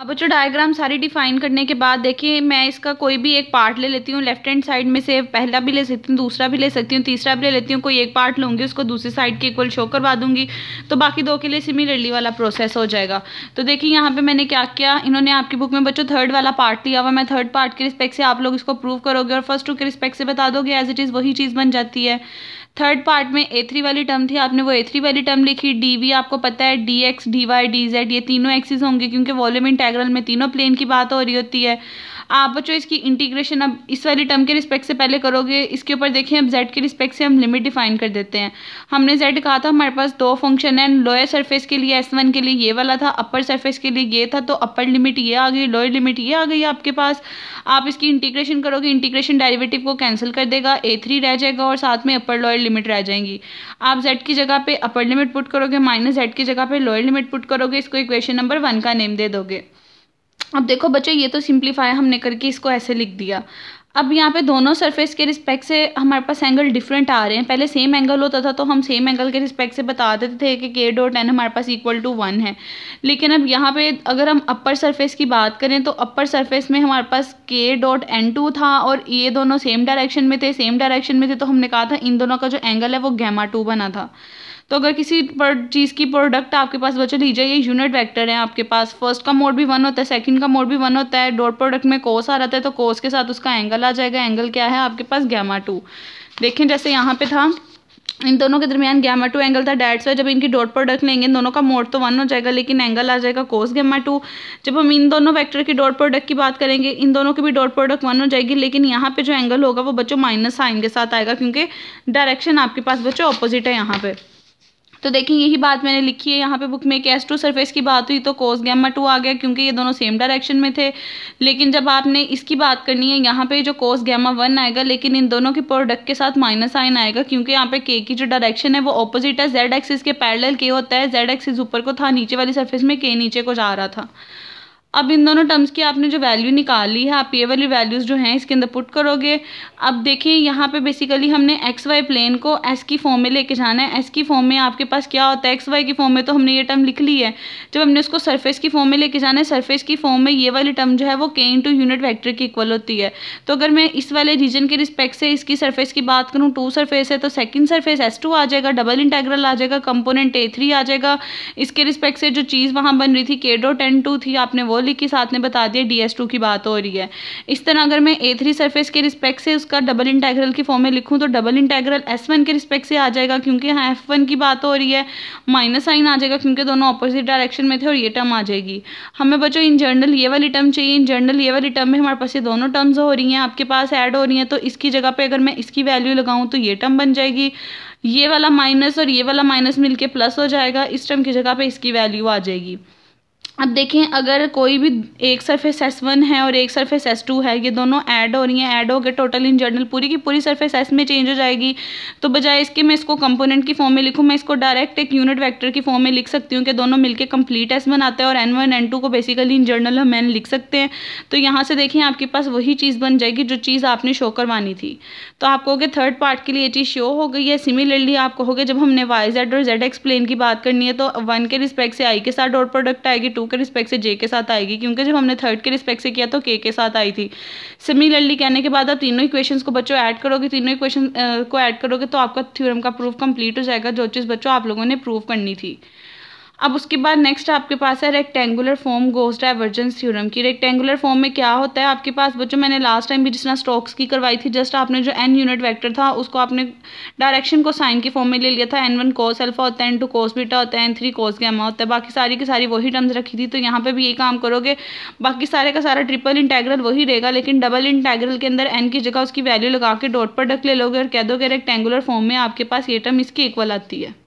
अब बच्चों डायग्राम सारी डिफाइन करने के बाद देखिए मैं इसका कोई भी एक पार्ट ले लेती हूँ लेफ्ट हैंड साइड में से पहला भी ले सकती हूँ दूसरा भी ले सकती हूँ तीसरा भी ले लेती हूँ कोई एक पार्ट लूँगी उसको दूसरी साइड के इक्वल शो करवा दूँगी तो बाकी दो के लिए सिमिलरली वाला प्रोसेस हो जाएगा तो देखिए यहाँ पर मैंने क्या किया इन्होंने आपकी बुक में बच्चों थर्ड वाला पार्ट लिया हुआ मैं थर्ड पार्ट के रिस्पेक्ट से आप लोग इसको प्रूव करोगे और फर्स्ट टू के रिस्पेक्ट से बता दोगे एज इट इज़ वही चीज़ बन जाती है थर्ड पार्ट में ए थ्री वाली टर्म थी आपने वो ए थ्री वाली टर्म लिखी डी वी आपको पता है D X D Y D Z ये तीनों एक्सिस होंगे क्योंकि वॉल्यूम इंटेग्रल में तीनों प्लेन की बात हो रही होती है आप बच्चों इसकी इंटीग्रेशन अब इस वाली टर्म के रिस्पेक्ट से पहले करोगे इसके ऊपर देखें अब जेड के रिस्पेक्ट से हम लिमिट डिफाइन कर देते हैं हमने जेड कहा था हमारे पास दो फंक्शन है लोअर सरफेस के लिए एस वन के लिए ये वाला था अपर सरफेस के लिए ये था तो अपर लिमिट ये आ गई लोअर लिमिट ये आ गई आपके पास आप इसकी इंटीग्रेशन करोगे इंटीग्रेशन डायरेवेटिव को कैंसिल कर देगा ए थ्री रह जाएगा और साथ में अपर लोअर लिमिट रह जाएंगी आप जेड की जगह पे अपर लिमिट पुट करोगे माइनस जेड की जगह पे लोअर लिमिट पुट करोगे इसको इक्वेशन नंबर वन का नेम दे दोगे अब देखो बच्चों ये तो सिंप्लीफाई हमने करके इसको ऐसे लिख दिया अब यहाँ पे दोनों सरफेस के रिस्पेक्ट से हमारे पास एंगल डिफरेंट आ रहे हैं पहले सेम एंगल होता था तो हम सेम एंगल के रिस्पेक्ट से बता देते थे कि के डॉट एन हमारे पास इक्वल टू वन है लेकिन अब यहाँ पे अगर हम अपर सरफेस की बात करें तो अपर सरफेस में हमारे पास के डॉट एन टू था और ये दोनों सेम डायरेक्शन में थे सेम डायरेक्शन में थे तो हमने कहा था इन दोनों का जो एंगल है वो गैमा टू बना था तो अगर किसी चीज़ की प्रोडक्ट आपके पास बचे लीजिए ये यूनिट वैक्टर है आपके पास फर्स्ट का मोड भी वन होता है सेकेंड का मोड भी वन होता है डॉट प्रोडक्ट में कोस आ रहता है तो कोस के साथ उसका एंगल आ जाएगा एंगल क्या है आपके पास गैमा टू देखें जैसे यहाँ पे था इन दोनों के दरमियान गैमा टू एंगल था डैट्स वाई जब इनकी डॉट प्रोडक्ट लेंगे इन दोनों का मोड तो वन हो जाएगा लेकिन एंगल आ जाएगा कोस गैमा टू जब हम इन दोनों वेक्टर की डॉट प्रोडक्ट की बात करेंगे इन दोनों की भी डॉट प्रोडक्ट वन हो जाएगी लेकिन यहाँ पे जो एंगल होगा वो बच्चों माइनस साइन के साथ आएगा क्योंकि डायरेक्शन आपके पास बच्चों अपोजिट है यहाँ पर तो देखें यही बात मैंने लिखी है यहाँ पे बुक में कैस टू सरफेस की बात हुई तो कोस गैमा टू आ गया क्योंकि ये दोनों सेम डायरेक्शन में थे लेकिन जब आपने इसकी बात करनी है यहाँ पे जो कोस गैमा वन आएगा लेकिन इन दोनों के प्रोडक्ट के साथ माइनस आइन आएगा क्योंकि यहाँ पे के की जो डायरेक्शन है वो ऑपोजिट है जेड एक्सिस के पैरल के होता है जेड एक्सिस ऊपर को था नीचे वाली सर्फेस में के नीचे को जा रहा था अब इन दोनों टर्म्स की आपने जो वैल्यू निकाली है आप ये वाली वैल्यूज़ जो हैं इसके अंदर पुट करोगे अब देखिए यहाँ पे बेसिकली हमने एक्स वाई प्लेन को एस की फॉर्म में लेके जाना है एस की फॉर्म में आपके पास क्या होता है एक्स वाई की फॉर्म में तो हमने ये टर्म लिख ली है जब हमने उसको सर्फेस की फॉर्म में लेके जाना है सर्फेस की फॉर्म में ये वाली टर्म जो है वो के टू यूनिट वैक्टर की इक्वल होती है तो अगर मैं इस वाले रीजन के रिस्पेक्ट से इसकी सर्फेस की बात करूँ टू सर्फेस है तो सेकेंड सर्फेस एस टू आ जाएगा डबल इंटेग्रल आ जाएगा कंपोनेंट ए थ्री आ जाएगा इसके रिस्पेक्ट से जो चीज़ वहाँ बन रही थी के डो टू थी आपने वो मौलिक के साथ ने बता दिया डी की बात हो रही है इस तरह अगर मैं ए थ्री सरफेस के रिस्पेक्ट से उसका डबल इंटेग्रल की फॉर्म में लिखूँ तो डबल इंटेग्रल एस के रिस्पेक्ट से आ जाएगा क्योंकि यहाँ एफ की बात हो रही है माइनस साइन आ जाएगा क्योंकि दोनों अपोजिट डायरेक्शन में थे और ये टर्म आ जाएगी हमें बच्चों इन जनरल ये वाली टर्म चाहिए इन जनरल ये वाली टर्म में हमारे पास ये दोनों टर्म्स हो रही हैं आपके पास ऐड हो रही हैं तो इसकी जगह पे अगर मैं इसकी वैल्यू लगाऊं तो ये टर्म बन जाएगी ये वाला माइनस और ये वाला माइनस मिलके प्लस हो जाएगा इस टर्म की जगह पे इसकी वैल्यू आ जाएगी अब देखें अगर कोई भी एक सरफेस एस वन है और एक सरफेस एस टू है ये दोनों ऐड हो रही हैं ऐड गए टोटल इन जनरल पूरी की पूरी सरफेस एस में चेंज हो जाएगी तो बजाय इसके मैं इसको कंपोनेंट की फॉर्म में लिखूँ मैं इसको डायरेक्ट एक यूनिट वेक्टर की फॉर्म में लिख सकती हूँ कि दोनों मिलकर कंप्लीट एस बनाता है और एन वन एन टू को बेसिकली इन जर्नल हम एन लिख सकते हैं तो यहाँ से देखें आपके पास वही चीज़ बन जाएगी जो चीज़ आपने शो करवानी थी तो आप कहोगे थर्ड पार्ट के लिए ये चीज़ शो हो गई है सिमिलरली आप कहोगे जब हमने वाई जेड और जेड एक्सप्लेन की बात करनी है तो वन के रिस्पेक्ट से आई के साथ डॉट प्रोडक्ट आएगी टू टू के रिस्पेक्ट से जे के साथ आएगी क्योंकि जब हमने थर्ड के रिस्पेक्ट से किया तो के के साथ आई थी सिमिलरली कहने के बाद आप तीनों इक्वेशंस को बच्चों ऐड करोगे तीनों इक्वेशन को ऐड करोगे तो आपका थ्योरम का प्रूफ कंप्लीट हो जाएगा जो चीज़ बच्चों आप लोगों ने प्रूव करनी थी अब उसके बाद नेक्स्ट आपके पास है rectangular form Gauss divergence theorem की रेक्टेंगुलर फॉर्म में क्या होता है आपके पास बच्चों मैंने लास्ट टाइम भी जितना स्टॉक्स की करवाई थी जस्ट आपने जो एन यूनिट वेक्टर था उसको आपने डायरेक्शन को साइन के फॉर्म में ले लिया था एन वन कोस एल्फा होता है एन टू कोस बीटा होता है एन थ्री कोस गैमा होता है बाकी सारी की सारी वही टर्म्स रखी थी तो यहाँ पर भी ये काम करोगे बाकी सारे का सारा ट्रिपल इंटेग्रल वही रहेगा लेकिन डबल इंटेग्रल के अंदर एन की जगह उसकी वैल्यू लगा के डॉट पर डक ले लोगे और कह दोगे रेक्टेंगुलर फॉर्म में आपके पास ये टर्म इसकी इक्वल आती है